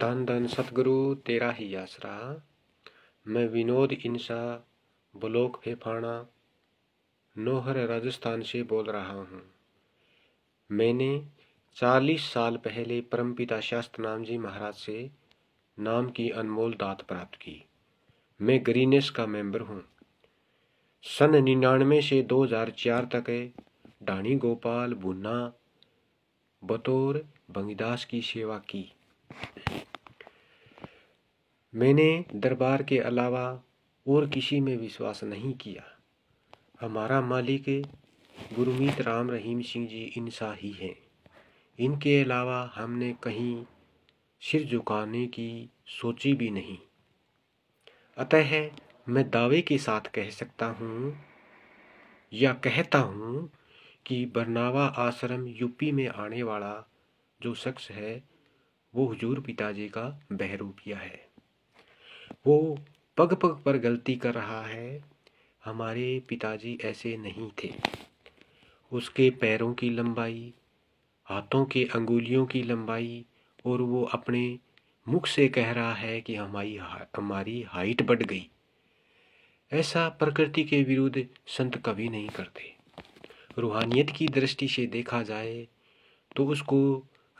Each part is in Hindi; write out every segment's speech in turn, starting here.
धन धन सतगुरु तेरा ही आसरा मैं विनोद इंसा ब्लॉक फेफाना नोहर राजस्थान से बोल रहा हूँ मैंने चालीस साल पहले परमपिता शास्त्र नाम जी महाराज से नाम की अनमोल दात प्राप्त की मैं ग्रीनेस का मेंबर हूँ सन निन्यानवे से 2004 तक डाणी गोपाल भुन्ना बतौर बंगीदास की सेवा की मैंने दरबार के अलावा और किसी में विश्वास नहीं किया हमारा मालिक गुरमीत राम रहीम सिंह जी इंसा ही हैं इनके अलावा हमने कहीं सिर झुकाने की सोची भी नहीं अतः मैं दावे के साथ कह सकता हूँ या कहता हूँ कि बरनावा आश्रम यूपी में आने वाला जो शख्स है वो हजूर पिताजी का बहरूपिया है वो पग पग पर गलती कर रहा है हमारे पिताजी ऐसे नहीं थे उसके पैरों की लंबाई हाथों के अंगुलियों की लंबाई और वो अपने मुख से कह रहा है कि हमारी हमारी हाइट बढ़ गई ऐसा प्रकृति के विरुद्ध संत कभी नहीं करते रूहानियत की दृष्टि से देखा जाए तो उसको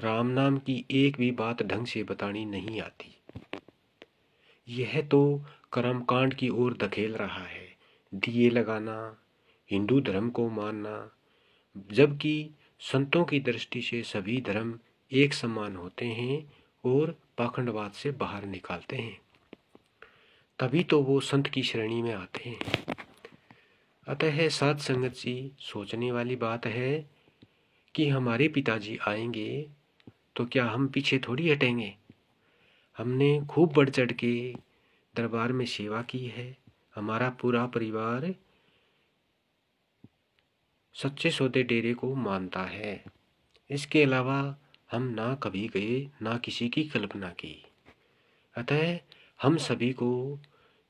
राम नाम की एक भी बात ढंग से बतानी नहीं आती यह तो कर्म कांड की ओर धकेल रहा है दिए लगाना हिंदू धर्म को मानना जबकि संतों की दृष्टि से सभी धर्म एक समान होते हैं और पाखंडवाद से बाहर निकालते हैं तभी तो वो संत की श्रेणी में आते हैं अतः सात संगत जी सोचने वाली बात है कि हमारे पिताजी आएंगे तो क्या हम पीछे थोड़ी हटेंगे हमने खूब बढ़ चढ़ के दरबार में सेवा की है हमारा पूरा परिवार सच्चे सौदे डेरे को मानता है इसके अलावा हम ना कभी गए ना किसी की कल्पना की अतः हम सभी को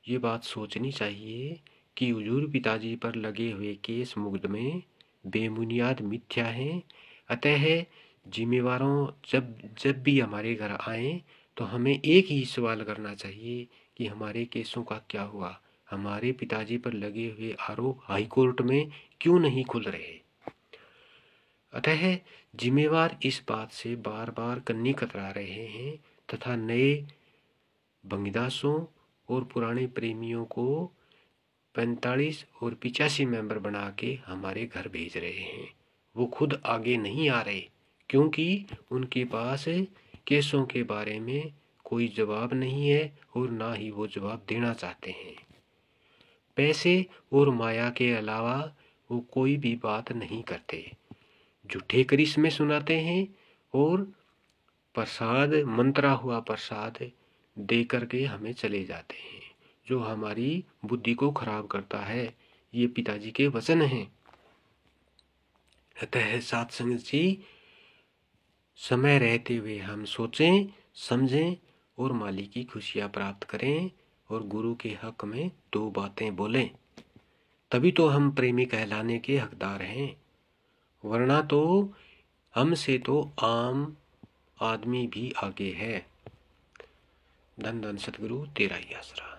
ये बात सोचनी चाहिए कि हजूर पिताजी पर लगे हुए केस मुकदमे बेबुनियाद मिथ्या हैं अतः जिम्मेवारों जब जब भी हमारे घर आए तो हमें एक ही सवाल करना चाहिए कि हमारे केसों का क्या हुआ हमारे पिताजी पर लगे हुए आरोप हाईकोर्ट में क्यों नहीं खुल रहे अतः जिम्मेवार इस बात से बार बार कन्नी कतरा रहे हैं तथा नए बंगदासों और पुराने प्रेमियों को पैंतालीस और पिचासी मेंबर बना के हमारे घर भेज रहे हैं वो खुद आगे नहीं आ रहे क्योंकि उनके पास केसों के बारे में कोई जवाब नहीं है और ना ही वो जवाब देना चाहते हैं पैसे और माया के अलावा वो कोई भी बात नहीं करते झूठे करिश्मे सुनाते हैं और प्रसाद मंत्रा हुआ प्रसाद दे करके हमें चले जाते हैं जो हमारी बुद्धि को खराब करता है ये पिताजी के वचन हैं अतः सात संग जी समय रहते हुए हम सोचें समझें और माली की खुशियाँ प्राप्त करें और गुरु के हक में दो बातें बोलें तभी तो हम प्रेमी कहलाने के हकदार हैं वरना तो हमसे तो आम आदमी भी आगे है धन धन सतगुरु तेरा ही आसरा